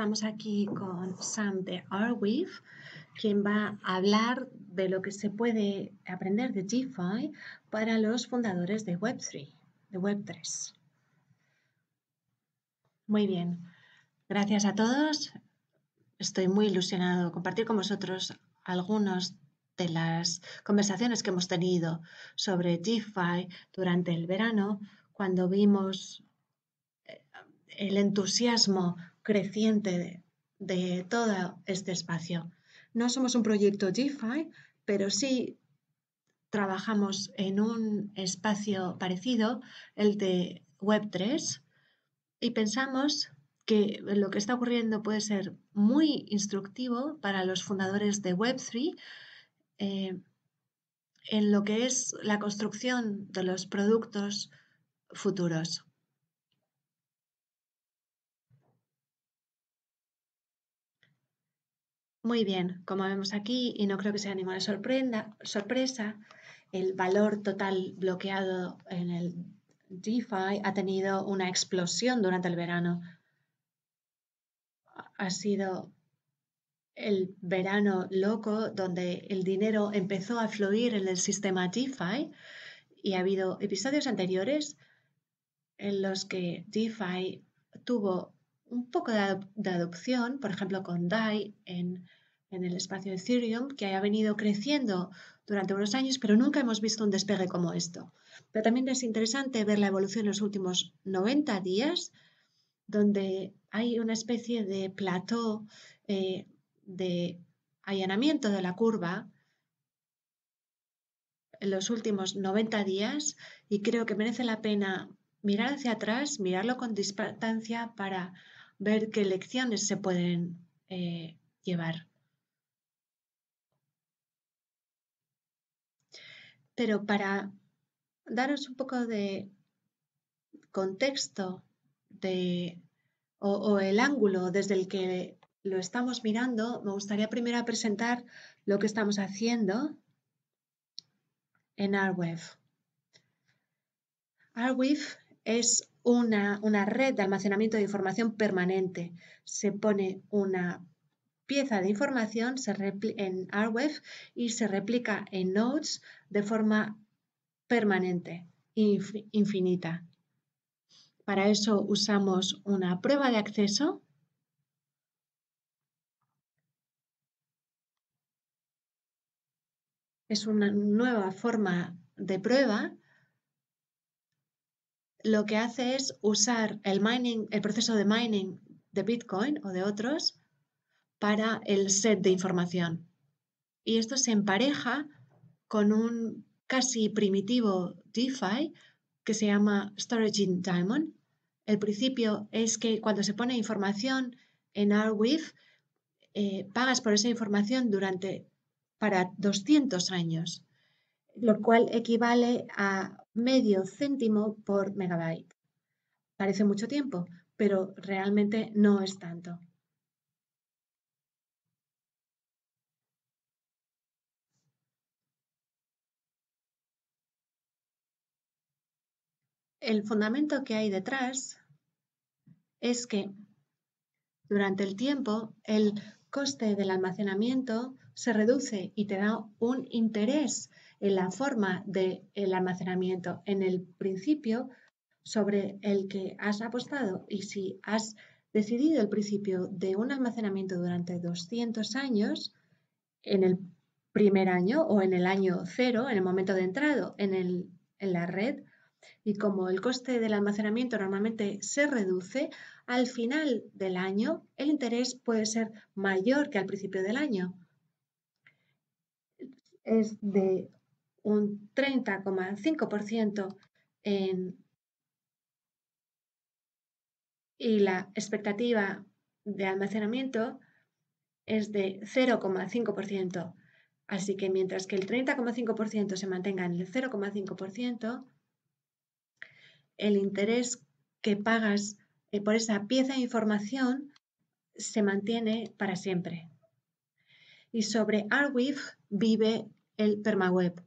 Estamos aquí con Sam de Arweave, quien va a hablar de lo que se puede aprender de DeFi para los fundadores de Web3, de Web3. Muy bien, gracias a todos. Estoy muy ilusionado de compartir con vosotros algunas de las conversaciones que hemos tenido sobre DeFi durante el verano, cuando vimos eh, el entusiasmo creciente de, todo este espacio. No somos un proyecto DeFi, pero sí trabajamos en un espacio parecido, el de Web3, y pensamos que lo que está ocurriendo puede ser muy instructivo para los fundadores de Web3 eh, en lo que es la construcción de los productos futuros. Muy bien, como vemos aquí, y no creo que sea ninguna sorpresa, el valor total bloqueado en el DeFi ha tenido una explosión durante el verano. Ha sido el verano loco donde el dinero empezó a fluir en el sistema DeFi y ha habido episodios anteriores en los que DeFi tuvo un poco de, adopción, por ejemplo con DAI en, el espacio Ethereum, que ha venido creciendo durante unos años, pero nunca hemos visto un despegue como esto. Pero también es interesante ver la evolución en los últimos 90 días, donde hay una especie de plateau eh, de allanamiento de la curva en los últimos 90 días y creo que merece la pena mirar hacia atrás, mirarlo con distancia para ver qué lecciones se pueden eh, llevar. Pero para daros un poco de contexto de, o, el ángulo desde el que lo estamos mirando, me gustaría primero presentar lo que estamos haciendo en ARWEF. ARWEF es una, una red de almacenamiento de información permanente. Se pone una pieza de información se en RWEF y se replica en Nodes de forma permanente, infinita. Para eso usamos una prueba de acceso. Es una nueva forma de prueba lo que hace es usar el, mining, el proceso de mining de Bitcoin o de otros para el set de información. Y esto se empareja con un casi primitivo DeFi que se llama Storage in Diamond. El principio es que cuando se pone información en Arweave, eh, pagas por esa información durante para 200 años, lo cual equivale a medio céntimo por megabyte. Parece mucho tiempo, pero realmente no es tanto. El fundamento que hay detrás es que durante el tiempo el coste del almacenamiento se reduce y te da un interés en la forma del almacenamiento, en el principio sobre el que has apostado y si has decidido el principio de un almacenamiento durante 200 años, en el primer año o en el año cero, en el momento de entrado en, en la red, y como el coste del almacenamiento normalmente se reduce, al final del año el interés puede ser mayor que al principio del año. Es de un 30,5% y la expectativa de almacenamiento es de 0,5%. Así que mientras que el 30,5% se mantenga en el 0,5%, el interés que pagas eh, por esa pieza de información se mantiene para siempre. Y sobre ARWIF vive el PermaWeb.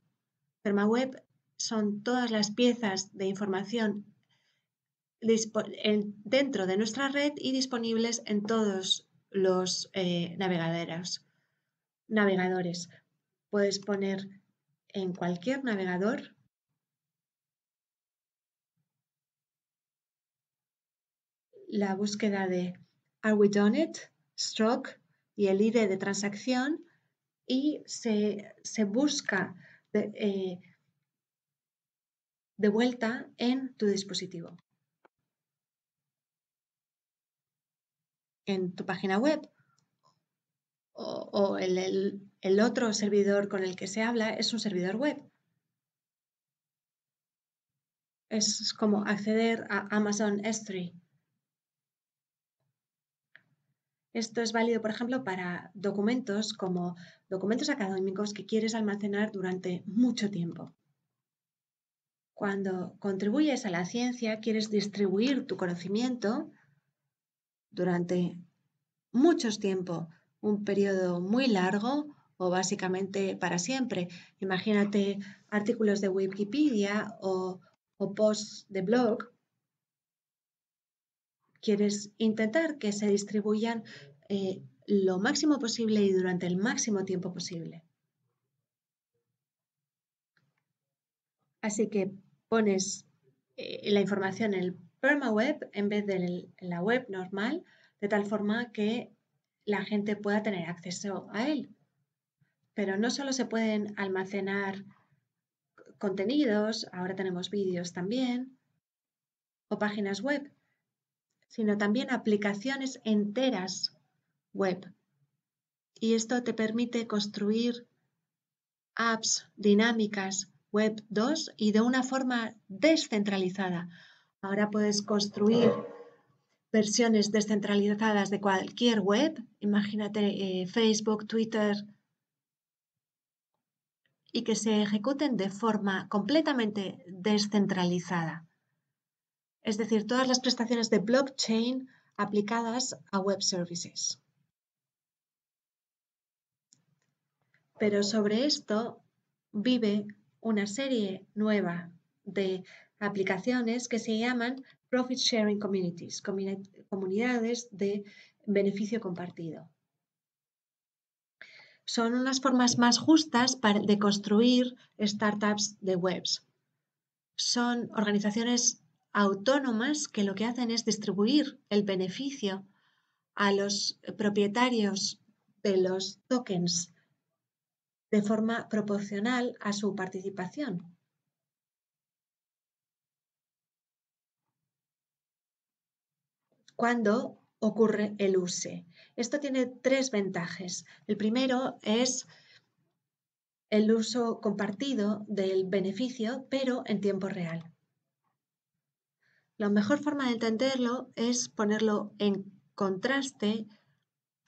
PermaWeb son todas las piezas de información dentro de nuestra red y disponibles en todos los eh, navegadores. Puedes poner en cualquier navegador la búsqueda de Are We Done It, Stroke y el ID de transacción y se busca eh, de, vuelta en tu dispositivo. En tu página web o, el otro servidor con el que se habla es un servidor web. Es como acceder a Amazon S3. Esto es válido, por ejemplo, para documentos como documentos académicos que quieres almacenar durante mucho tiempo. Cuando contribuyes a la ciencia, quieres distribuir tu conocimiento durante muchos tiempo, un periodo muy largo o básicamente para siempre. Imagínate artículos de Wikipedia o, o posts de blog quieres intentar que se distribuyan eh, lo máximo posible y durante el máximo tiempo posible. Así que pones eh, la información en el permaweb en vez de la web normal, de tal forma que la gente pueda tener acceso a él. Pero no solo se pueden almacenar contenidos, ahora tenemos vídeos también, o páginas web, sino también aplicaciones enteras web. Y esto te permite construir apps dinámicas web 2 y de una forma descentralizada. Ahora puedes construir versiones descentralizadas de cualquier web, imagínate eh, Facebook, Twitter, y que se ejecuten de forma completamente descentralizada es decir, todas las prestaciones de blockchain aplicadas a web services. Pero sobre esto vive una serie nueva de aplicaciones que se llaman Profit Sharing Communities, comunidades de beneficio compartido. Son unas formas más justas de construir startups de webs. Son organizaciones autónomas que lo que hacen es distribuir el beneficio a los eh, propietarios de los tokens de forma proporcional a su participación. Cuando ocurre el use. Esto tiene tres ventajas. El primero es el uso compartido del beneficio, pero en tiempo real. La mejor forma de entenderlo es ponerlo en contraste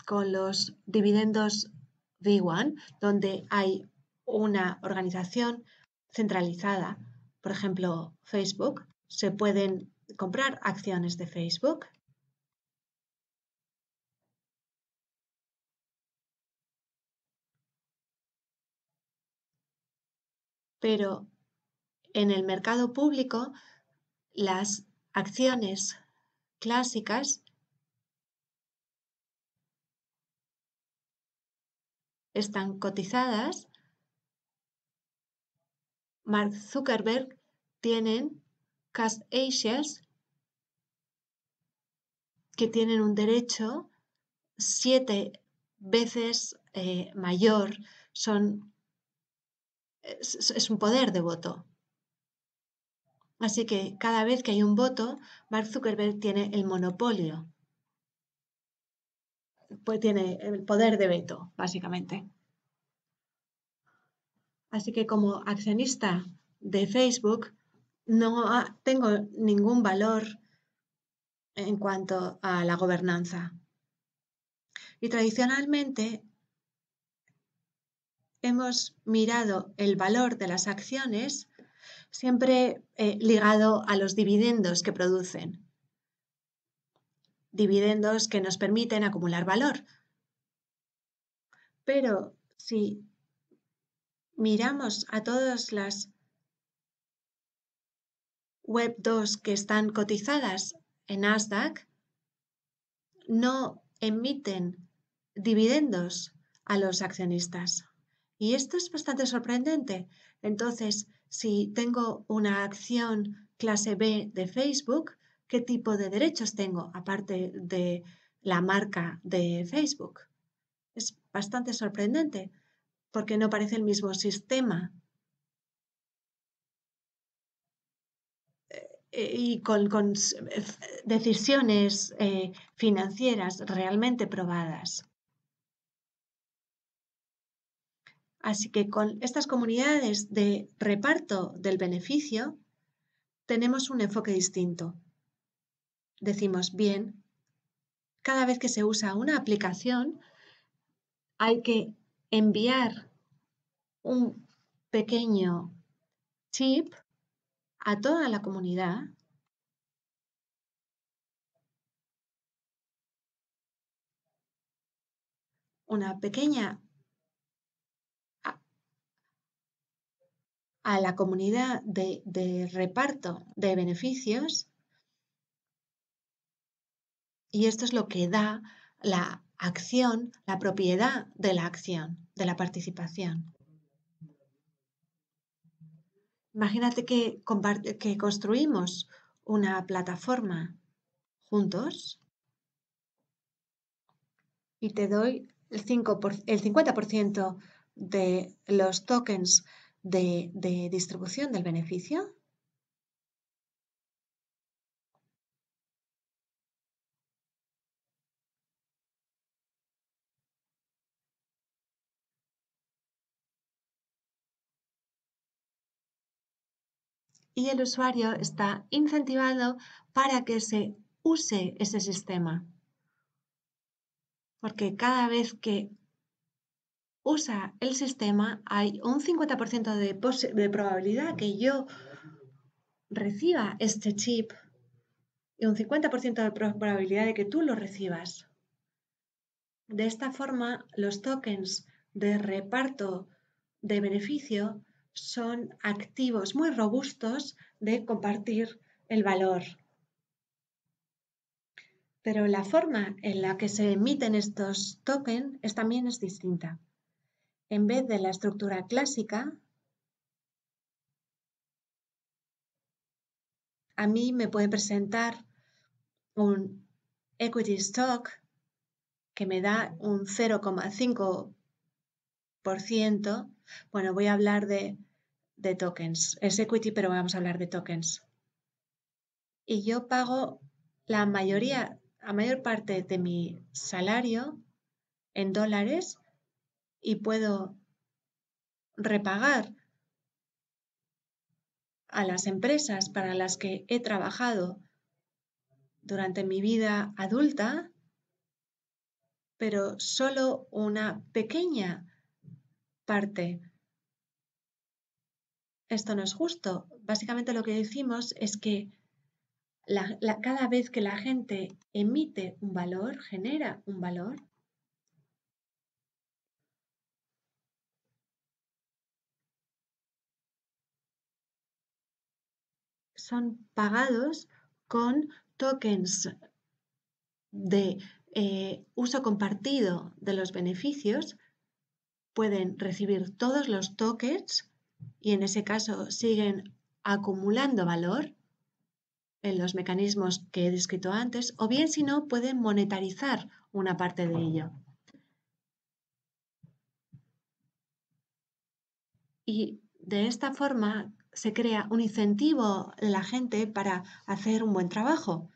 con los dividendos V1, donde hay una organización centralizada, por ejemplo Facebook, se pueden comprar acciones de Facebook. Pero en el mercado público las acciones clásicas están cotizadas, Mark Zuckerberg tienen Cast Asias que tienen un derecho siete veces eh, mayor, son, es un poder de voto. Así que cada vez que hay un voto, Mark Zuckerberg tiene el monopolio, pues tiene el poder de veto, básicamente. Así que como accionista de Facebook, no tengo ningún valor en cuanto a la gobernanza. Y tradicionalmente hemos mirado el valor de las acciones siempre eh, ligado a los dividendos que producen. Dividendos que nos permiten acumular valor. Pero si miramos a todas las Web 2 que están cotizadas en Nasdaq, no emiten dividendos a los accionistas. Y esto es bastante sorprendente. Entonces, si tengo una acción clase B de Facebook, ¿qué tipo de derechos tengo aparte de la marca de Facebook? Es bastante sorprendente porque no parece el mismo sistema. Eh, y con, eh, decisiones eh, financieras realmente probadas. Así que con estas comunidades de reparto del beneficio tenemos un enfoque distinto. Decimos, bien, cada vez que se usa una aplicación hay que enviar un pequeño chip a toda la comunidad una pequeña a la comunidad de, reparto de beneficios y esto es lo que da la acción, la propiedad de la acción, de la participación. Imagínate que, que, construimos una plataforma juntos y te doy el, el 50% de los tokens de, distribución del beneficio? y el usuario está incentivado para que se use ese sistema. Porque cada vez que usa el sistema, hay un 50% de, probabilidad que yo reciba este chip y un 50% de probabilidad de que tú lo recibas. De esta forma, los tokens de reparto de beneficio son activos muy robustos de compartir el valor. Pero la forma en la que se emiten estos tokens también es distinta en vez de la estructura clásica, a mí me puede presentar un equity stock que me da un 0,5%. Bueno, voy a hablar de, tokens. Es equity, pero vamos a hablar de tokens. Y yo pago la mayoría, la mayor parte de mi salario en dólares y puedo repagar a las empresas para las que he trabajado durante mi vida adulta, pero solo una pequeña parte. Esto no es justo. Básicamente lo que decimos es que cada vez que la gente emite un valor, genera un valor, son pagados con tokens de eh, uso compartido de los beneficios. Pueden recibir todos los tokens y en ese caso siguen acumulando valor en los mecanismos que he descrito antes, o bien si no, pueden monetarizar una parte de ello. Y de esta forma se crea un incentivo en la gente para hacer un buen trabajo,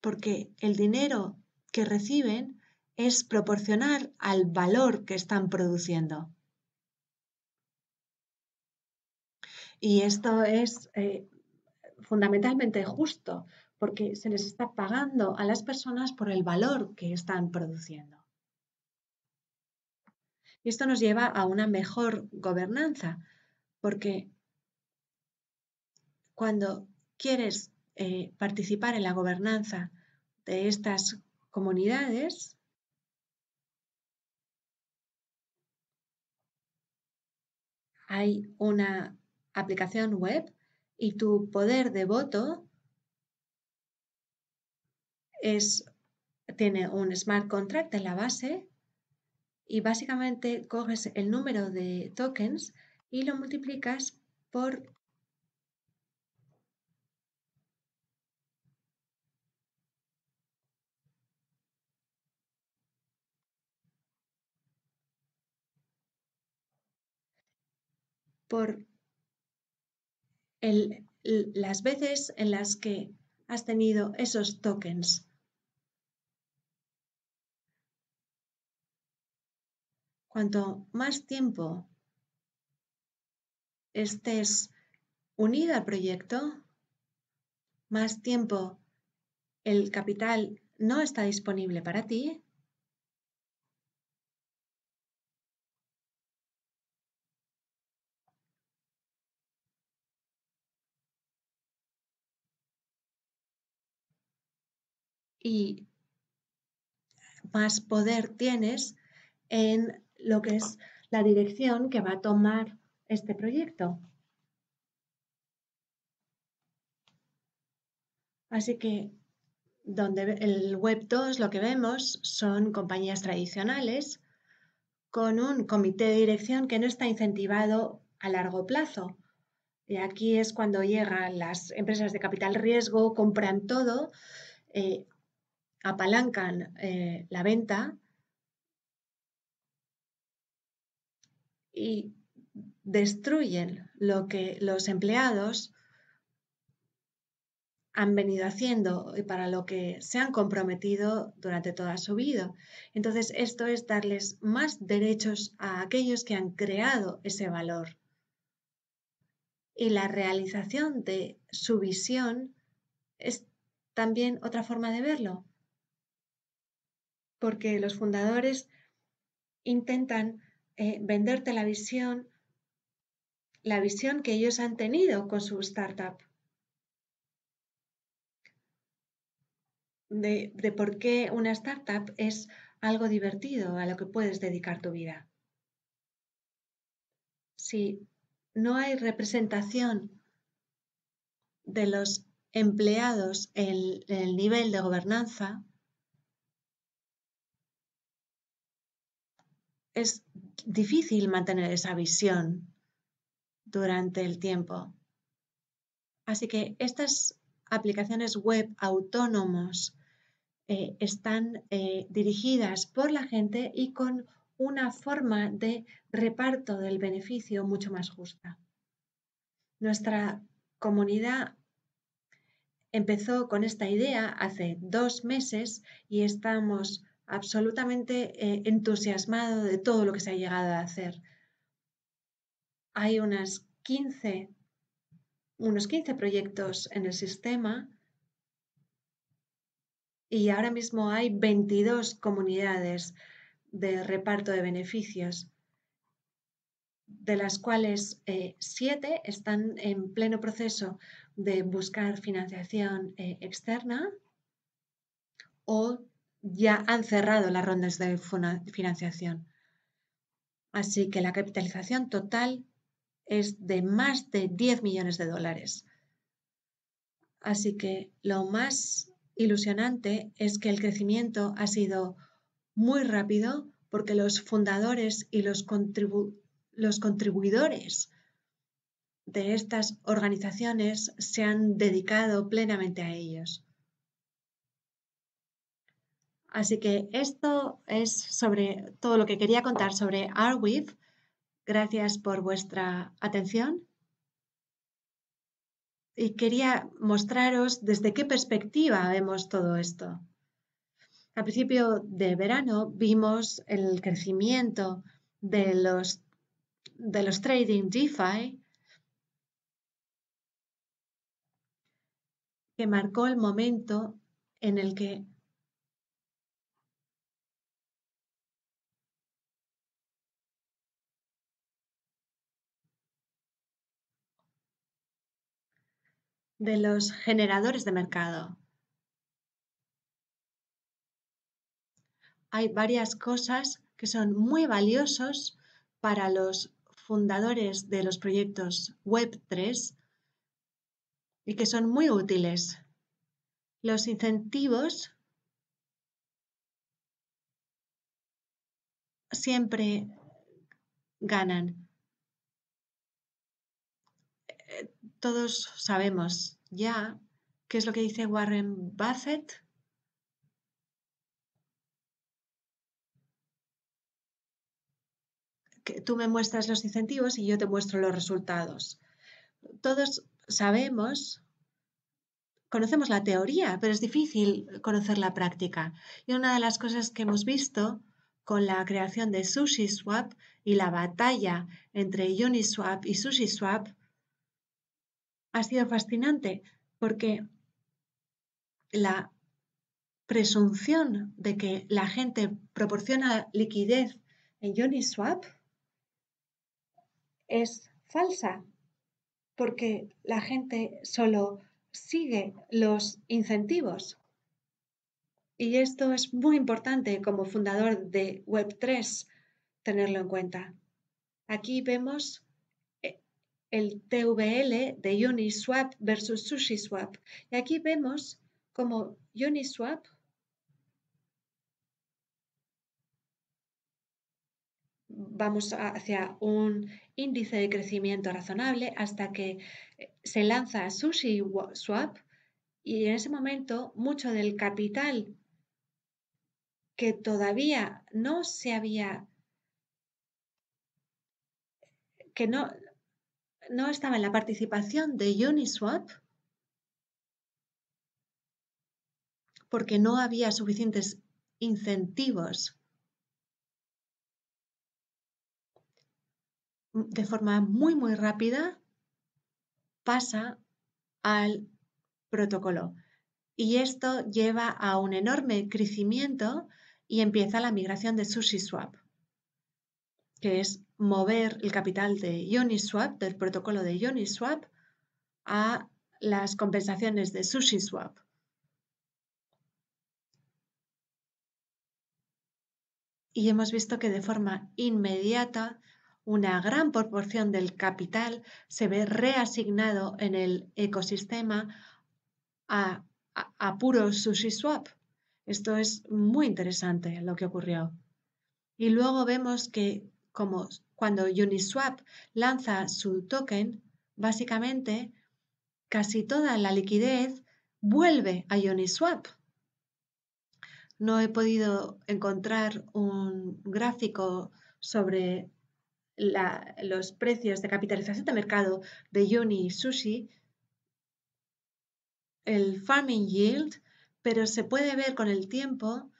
porque el dinero que reciben es proporcional al valor que están produciendo. Y esto es eh, fundamentalmente justo, porque se les está pagando a las personas por el valor que están produciendo. Y esto nos lleva a una mejor gobernanza, porque cuando quieres eh, participar en la gobernanza de estas comunidades, hay una aplicación web y tu poder de voto es, tiene un smart contract en la base y básicamente coges el número de tokens y lo multiplicas por por las veces en las que has tenido esos tokens. Cuanto más tiempo estés unida al proyecto, más tiempo el capital no está disponible para ti y más poder tienes en lo que es la dirección que va a tomar este proyecto. Así que donde el Web 2 lo que vemos son compañías tradicionales con un comité de dirección que no está incentivado a largo plazo. Y aquí es cuando llegan las empresas de capital riesgo, compran todo, eh, apalancan eh, la venta y destruyen lo que los empleados han venido haciendo y para lo que se han comprometido durante toda su vida. Entonces, esto es darles más derechos a aquellos que han creado ese valor. Y la realización de su visión es también otra forma de verlo porque los fundadores intentan eh, venderte la visión, la visión que ellos han tenido con su startup. De, por qué una startup es algo divertido a lo que puedes dedicar tu vida. Si no hay representación de los empleados en el nivel de gobernanza, es difícil mantener esa visión durante el tiempo. Así que estas aplicaciones web autónomos eh, están eh, dirigidas por la gente y con una forma de reparto del beneficio mucho más justa. Nuestra comunidad empezó con esta idea hace dos meses y estamos absolutamente eh, entusiasmado de todo lo que se ha llegado a hacer. Hay unas unos 15 proyectos en el sistema y ahora mismo hay 22 comunidades de reparto de beneficios, de las cuales 7 eh, están en pleno proceso de buscar financiación eh, externa o ya han cerrado las rondas de financiación. Así que la capitalización total es de más de 10 millones de dólares. Así que lo más ilusionante es que el crecimiento ha sido muy rápido porque los fundadores y los, los contribuidores de estas organizaciones se han dedicado plenamente a ellos. Así que esto es sobre todo lo que quería contar sobre Arweave. Gracias por vuestra atención. Y quería mostraros desde qué perspectiva vemos todo esto. A principio de verano vimos el crecimiento de los, de los trading DeFi que marcó el momento en el que de los generadores de mercado. Hay varias cosas que son muy valiosos para los fundadores de los proyectos Web3 y que son muy útiles. Los incentivos siempre ganan. todos sabemos ya qué es lo que dice Warren Buffett. Que tú me muestras los incentivos y yo te muestro los resultados. Todos sabemos, conocemos la teoría, pero es difícil conocer la práctica. Y una de las cosas que hemos visto con la creación de SushiSwap y la batalla entre Uniswap y SushiSwap ha sido fascinante porque la presunción de que la gente proporciona liquidez en Uniswap es falsa, porque la gente solo sigue los incentivos. Y esto es muy importante como fundador de Web3 tenerlo en cuenta. Aquí vemos el TVL de Uniswap versus SushiSwap. Y aquí vemos como Uniswap vamos hacia un índice de crecimiento razonable hasta que eh, se lanza SushiSwap y en ese momento mucho del capital que todavía no se había que no no estaba en la participación de Uniswap porque no había suficientes incentivos de forma muy, muy rápida pasa al protocolo. Y esto lleva a un enorme crecimiento y empieza la migración de SushiSwap que es mover el capital de Uniswap, del protocolo de Uniswap, a las compensaciones de SushiSwap. Y hemos visto que de forma inmediata una gran proporción del capital se ve reasignado en el ecosistema a, a, a puro SushiSwap. Esto es muy interesante lo que ocurrió. Y luego vemos que como cuando Uniswap lanza su token, básicamente casi toda la liquidez vuelve a Uniswap. No he podido encontrar un gráfico sobre los precios de capitalización de mercado de Unisushi el farming yield, pero se puede ver con el tiempo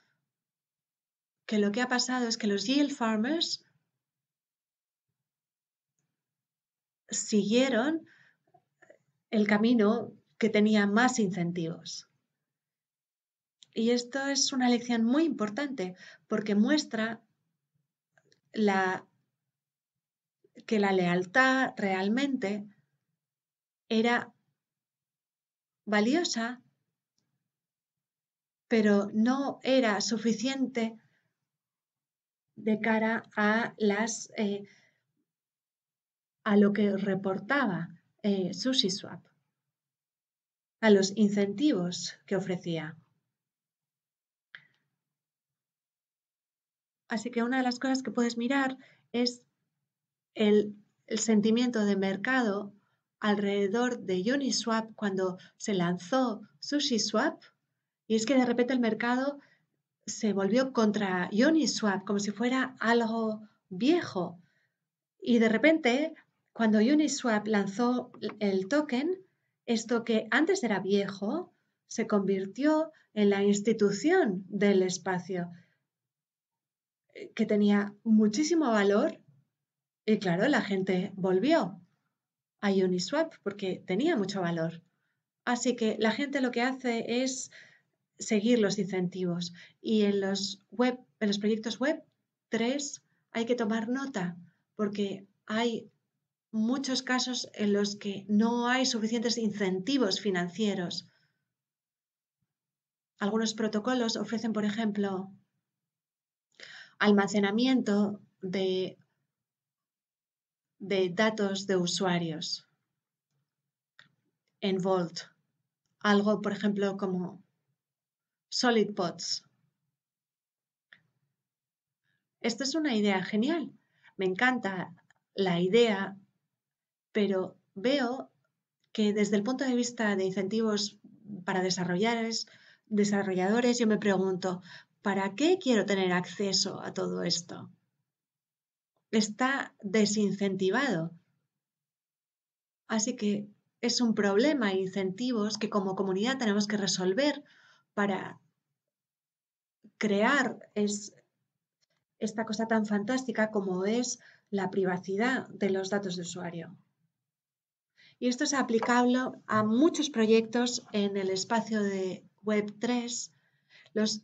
que lo que ha pasado es que los yield farmers siguieron el camino que tenía más incentivos. Y esto es una lección muy importante porque muestra la, que la lealtad realmente era valiosa, pero no era suficiente de cara a las eh, a lo que reportaba eh, SushiSwap, a los incentivos que ofrecía. Así que una de las cosas que puedes mirar es el, el sentimiento de mercado alrededor de Uniswap cuando se lanzó SushiSwap. Y es que de repente el mercado se volvió contra Uniswap como si fuera algo viejo. Y de repente cuando Uniswap lanzó el token, esto que antes era viejo se convirtió en la institución del espacio, eh, que tenía muchísimo valor y claro, la gente volvió a Uniswap porque tenía mucho valor. Así que la gente lo que hace es seguir los incentivos y en los, web, en los proyectos web 3 hay que tomar nota porque hay muchos casos en los que no hay suficientes incentivos financieros. Algunos protocolos ofrecen, por ejemplo, almacenamiento de, de datos de usuarios en Vault. Algo, por ejemplo, como SolidPods. Esta es una idea genial. Me encanta la idea pero veo que desde el punto de vista de incentivos para desarrolladores, desarrolladores yo me pregunto, ¿para qué quiero tener acceso a todo esto? Está desincentivado. Así que es un problema incentivos que como comunidad tenemos que resolver para crear esta cosa tan fantástica como es la privacidad de los datos de usuario. Y esto es aplicable a muchos proyectos en el espacio de Web3. Los,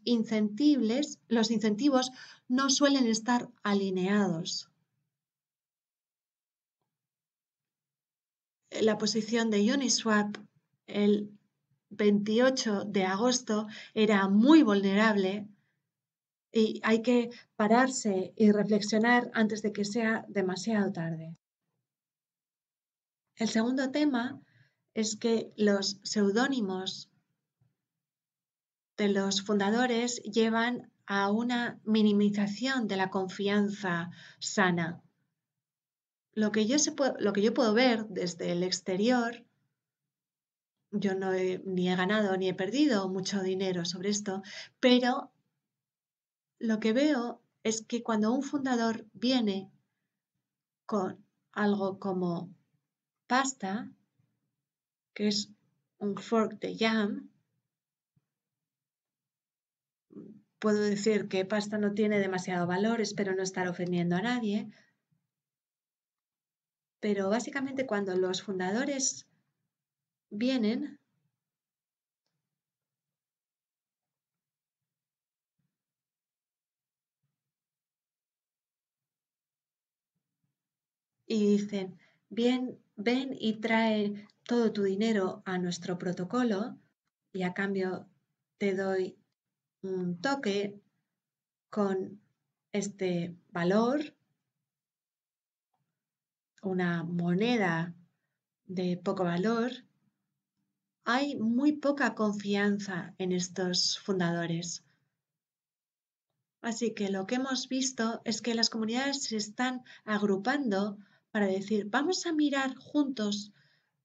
los incentivos no suelen estar alineados. La posición de Uniswap el 28 de agosto era muy vulnerable y hay que pararse y reflexionar antes de que sea demasiado tarde. El segundo tema es que los seudónimos de los fundadores llevan a una minimización de la confianza sana. Lo que yo, puedo, lo que yo puedo ver desde el exterior, yo no ni he ganado ni he perdido mucho dinero sobre esto, pero lo que veo es que cuando un fundador viene con algo como pasta, que es un fork de jam. Puedo decir que pasta no tiene demasiado valor, espero no estar ofendiendo a nadie, pero básicamente cuando los fundadores vienen, y dicen, bien, ven y trae todo tu dinero a nuestro protocolo y a cambio te doy un toque con este valor, una moneda de poco valor, hay muy poca confianza en estos fundadores. Así que lo que hemos visto es que las comunidades se están agrupando para decir, vamos a mirar juntos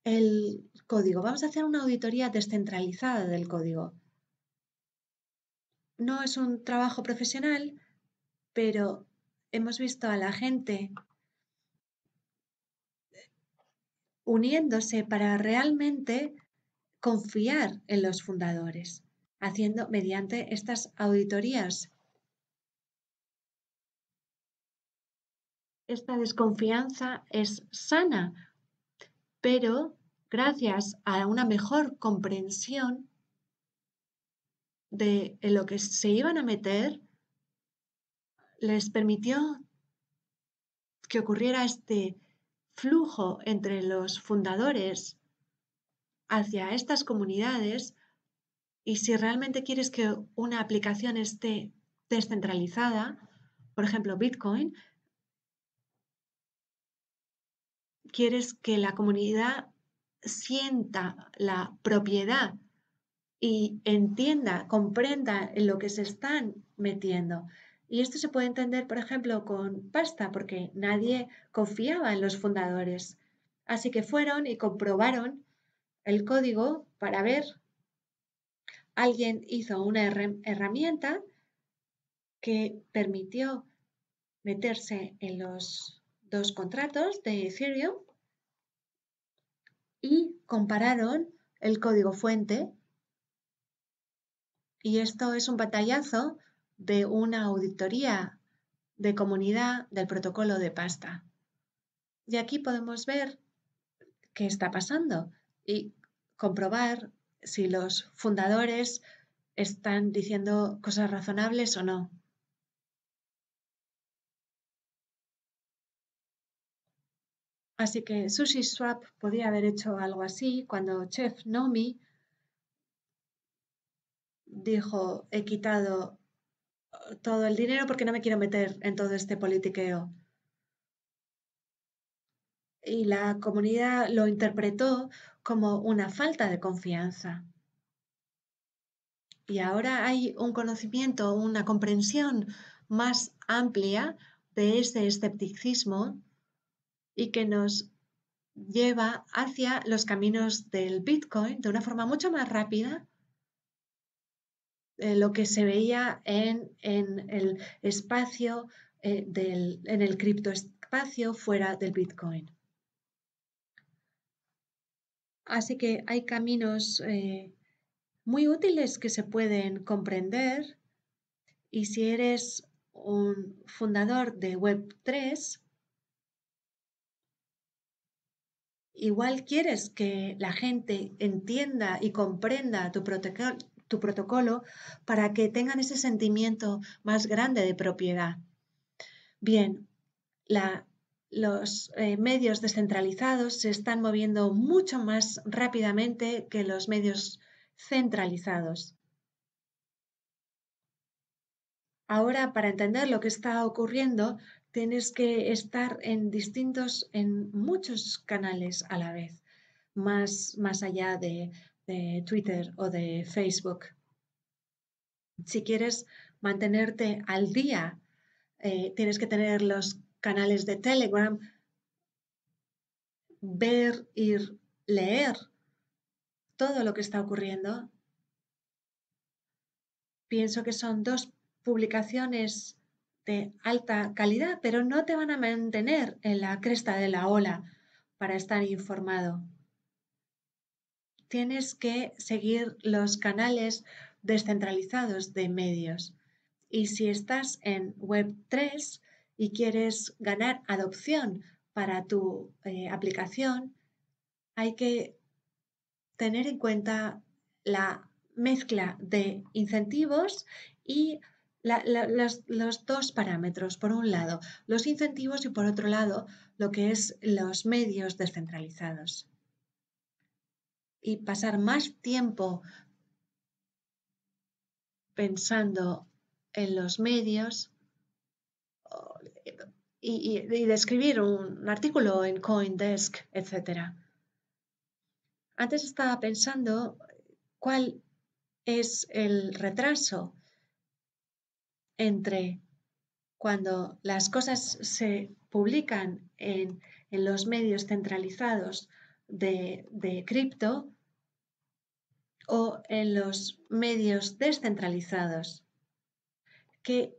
el código, vamos a hacer una auditoría descentralizada del código. No es un trabajo profesional, pero hemos visto a la gente uniéndose para realmente confiar en los fundadores, haciendo mediante estas auditorías Esta desconfianza es sana, pero gracias a una mejor comprensión de lo que se iban a meter, les permitió que ocurriera este flujo entre los fundadores hacia estas comunidades y si realmente quieres que una aplicación esté descentralizada, por ejemplo Bitcoin, quieres que la comunidad sienta la propiedad y entienda, comprenda en lo que se están metiendo. Y esto se puede entender, por ejemplo, con pasta, porque nadie confiaba en los fundadores. Así que fueron y comprobaron el código para ver. Alguien hizo una herramienta que permitió meterse en los dos contratos de Ethereum y compararon el código fuente y esto es un batallazo de una auditoría de comunidad del protocolo de pasta. Y aquí podemos ver qué está pasando y comprobar si los fundadores están diciendo cosas razonables o no. Así que Sushi podía haber hecho algo así cuando Chef Nomi dijo, he quitado uh, todo el dinero porque no me quiero meter en todo este politiqueo. Y la comunidad lo interpretó como una falta de confianza. Y ahora hay un conocimiento, una comprensión más amplia de ese escepticismo y que nos lleva hacia los caminos del Bitcoin de una forma mucho más rápida de lo que se veía en, el espacio, eh, en el criptoespacio fuera del Bitcoin. Así que hay caminos eh, muy útiles que se pueden comprender y si eres un fundador de Web3, Igual quieres que la gente entienda y comprenda tu, protocolo, para que tengan ese sentimiento más grande de propiedad. Bien, la, los eh, medios descentralizados se están moviendo mucho más rápidamente que los medios centralizados. Ahora, para entender lo que está ocurriendo, tienes que estar en distintos, en muchos canales a la vez, más, más allá de, Twitter o de Facebook. Si quieres mantenerte al día, eh, tienes que tener los canales de Telegram, ver, ir, leer todo lo que está ocurriendo. Pienso que son dos publicaciones de alta calidad, pero no te van a mantener en la cresta de la ola para estar informado. Tienes que seguir los canales descentralizados de medios. Y si estás en Web3 y quieres ganar adopción para tu eh, aplicación, hay que tener en cuenta la mezcla de incentivos y los, dos parámetros, por un lado los incentivos y por otro lado lo que es los medios descentralizados. Y pasar más tiempo pensando en los medios y, y, un, un artículo en Coindesk, etc. Antes estaba pensando cuál es el retraso entre cuando las cosas se publican en, los medios centralizados de, cripto o en los medios descentralizados. ¿Qué,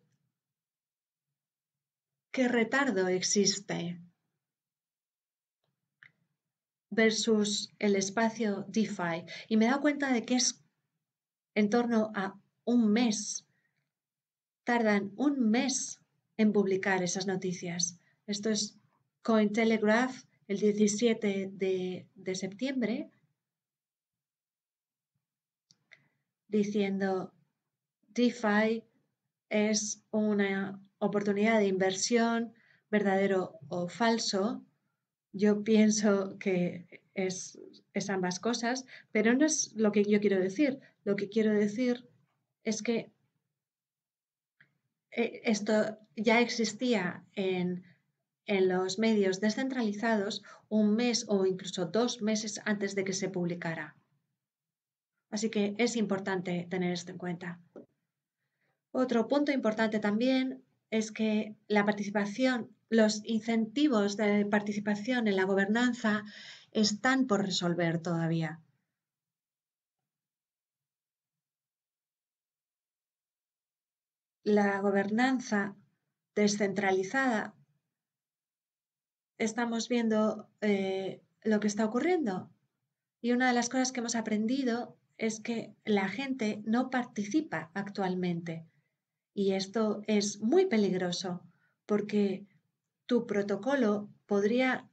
qué retardo existe versus el espacio DeFi? Y me he dado cuenta de que es en torno a un mes tardan un mes en publicar esas noticias. Esto es Cointelegraph el 17 de, septiembre, diciendo DeFi es una oportunidad de inversión, verdadero o falso. Yo pienso que es ambas cosas, pero no es lo que yo quiero decir. Lo que quiero decir es que eh, esto ya existía en, los medios descentralizados un mes o incluso dos meses antes de que se publicara. Así que es importante tener esto en cuenta. Otro punto importante también es que la participación, los incentivos de participación en la gobernanza están por resolver todavía. la gobernanza descentralizada, estamos viendo eh, lo que está ocurriendo. Y una de las cosas que hemos aprendido es que la gente no participa actualmente. Y esto es muy peligroso porque tu protocolo podría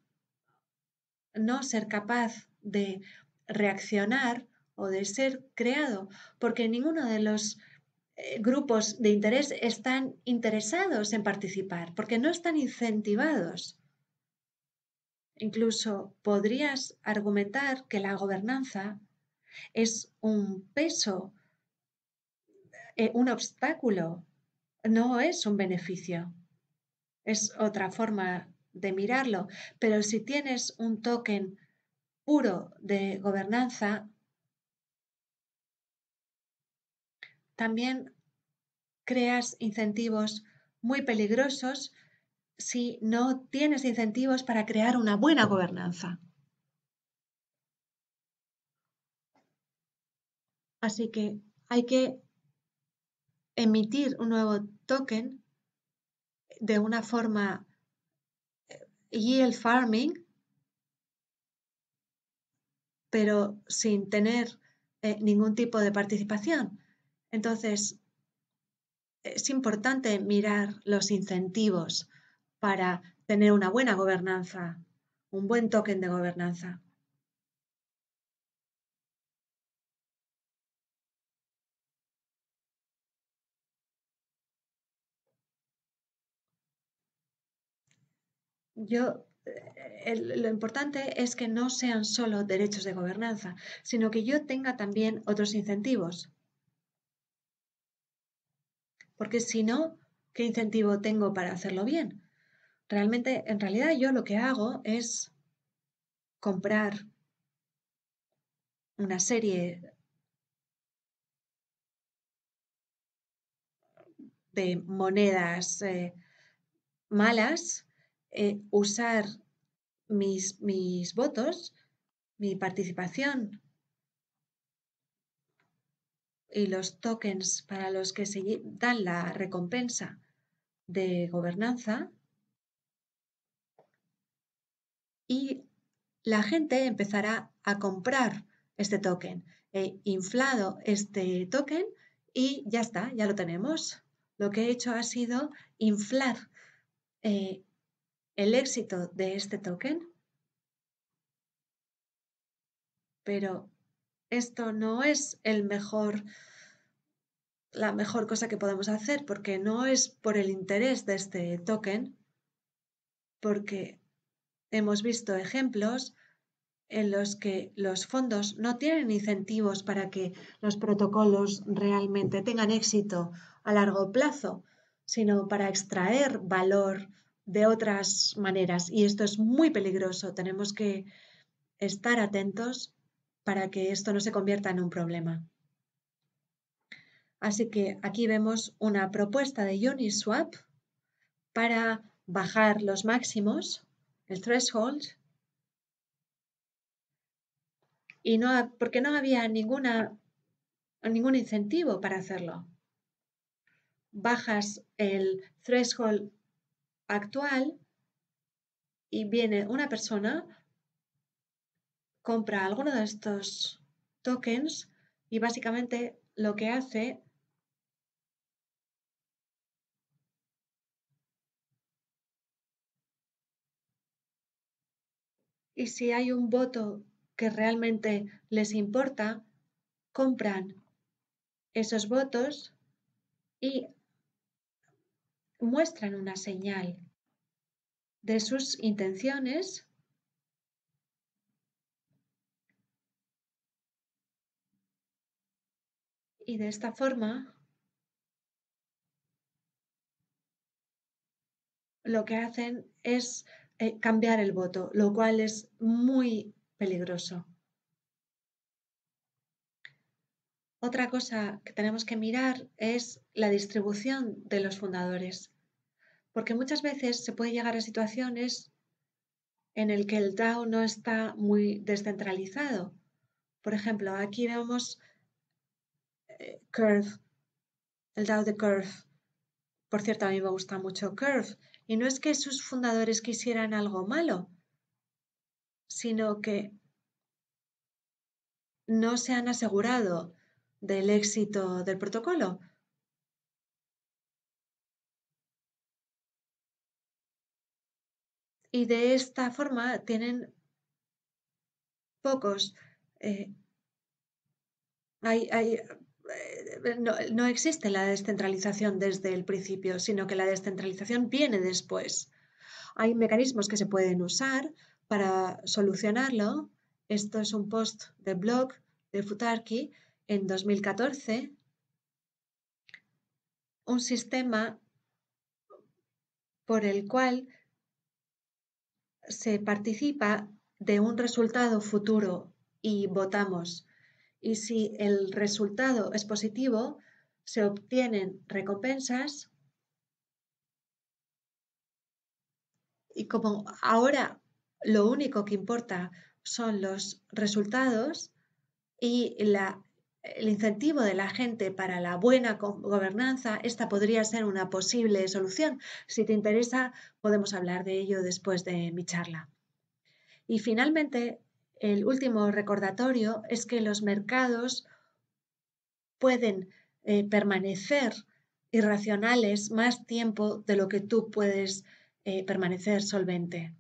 no ser capaz de reaccionar o de ser creado porque ninguno de los eh, grupos de interés están interesados en participar porque no están incentivados. Incluso podrías argumentar que la gobernanza es un peso, eh, un obstáculo, no es un beneficio. Es otra forma de mirarlo, pero si tienes un token puro de gobernanza, también creas incentivos muy peligrosos si no tienes incentivos para crear una buena gobernanza. Así que hay que emitir un nuevo token de una forma eh, yield farming, pero sin tener eh, ningún tipo de participación. Entonces, es importante mirar los incentivos para tener una buena gobernanza, un buen token de gobernanza. Yo, eh, lo importante es que no sean solo derechos de gobernanza, sino que yo tenga también otros incentivos porque si no, ¿qué incentivo tengo para hacerlo bien? Realmente, en realidad yo lo que hago es comprar una serie de monedas eh, malas, eh, usar mis, mis votos, mi participación y los tokens para los que se dan la recompensa de gobernanza y la gente empezará a comprar este token. He inflado este token y ya está, ya lo tenemos. Lo que he hecho ha sido inflar eh, el éxito de este token. Pero esto no es el mejor, la mejor cosa que podemos hacer porque no es por el interés de este token, porque hemos visto ejemplos en los que los fondos no tienen incentivos para que los protocolos realmente tengan éxito a largo plazo, sino para extraer valor de otras maneras. Y esto es muy peligroso. Tenemos que estar atentos para que esto no se convierta en un problema. Así que aquí vemos una propuesta de Uniswap para bajar los máximos, el threshold, y porque no había ninguna, ningún incentivo para hacerlo. Bajas el threshold actual y viene una persona compra alguno de estos tokens y básicamente lo que hace y si hay un voto que realmente les importa, compran esos votos y muestran una señal de sus intenciones Y de esta forma, lo que hacen es eh, cambiar el voto, lo cual es muy peligroso. Otra cosa que tenemos que mirar es la distribución de los fundadores, porque muchas veces se puede llegar a situaciones en el que el DAO no está muy descentralizado. Por ejemplo, aquí vemos Curve, el DAO de Curve. Por cierto, a mí me gusta mucho Curve. Y no es que sus fundadores quisieran algo malo, sino que no se han asegurado del éxito del protocolo. Y de esta forma tienen pocos. Eh, hay eh, no, existe la descentralización desde el principio, sino que la descentralización viene después. Hay mecanismos que se pueden usar para solucionarlo. Esto es un post de blog de Futarki en 2014. Un sistema por el cual se participa de un resultado futuro y votamos y si el resultado es positivo, se obtienen recompensas. Y como ahora lo único que importa son los resultados y la, el incentivo de la gente para la buena gobernanza, esta podría ser una posible solución. Si te interesa, podemos hablar de ello después de mi charla. Y finalmente, el último recordatorio es que los mercados pueden eh, permanecer irracionales más tiempo de lo que tú puedes eh, permanecer solvente.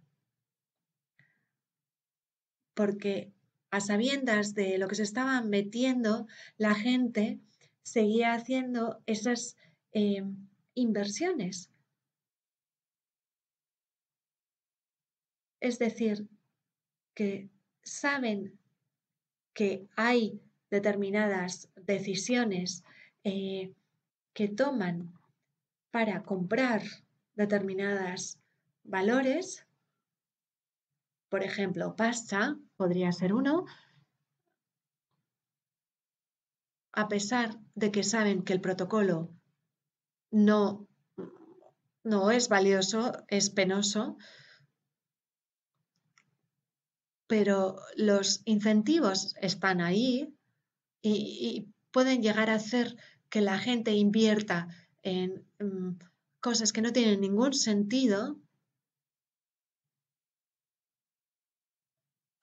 Porque a sabiendas de lo que se estaban metiendo, la gente seguía haciendo esas eh, inversiones. Es decir, que saben que hay determinadas decisiones eh, que toman para comprar determinados valores, por ejemplo, pasta podría ser uno, a pesar de que saben que el protocolo no es valioso, es penoso, pero los incentivos están ahí y, pueden llegar a hacer que la gente invierta en mm, cosas que no tienen ningún sentido,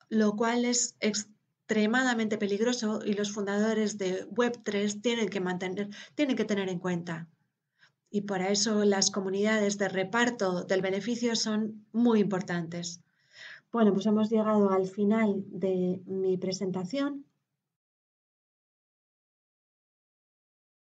lo cual es extremadamente peligroso y los fundadores de Web3 tienen que mantener, tienen que tener en cuenta. Y por eso las comunidades de reparto del beneficio son muy importantes. Bueno, pues hemos llegado al final de mi presentación.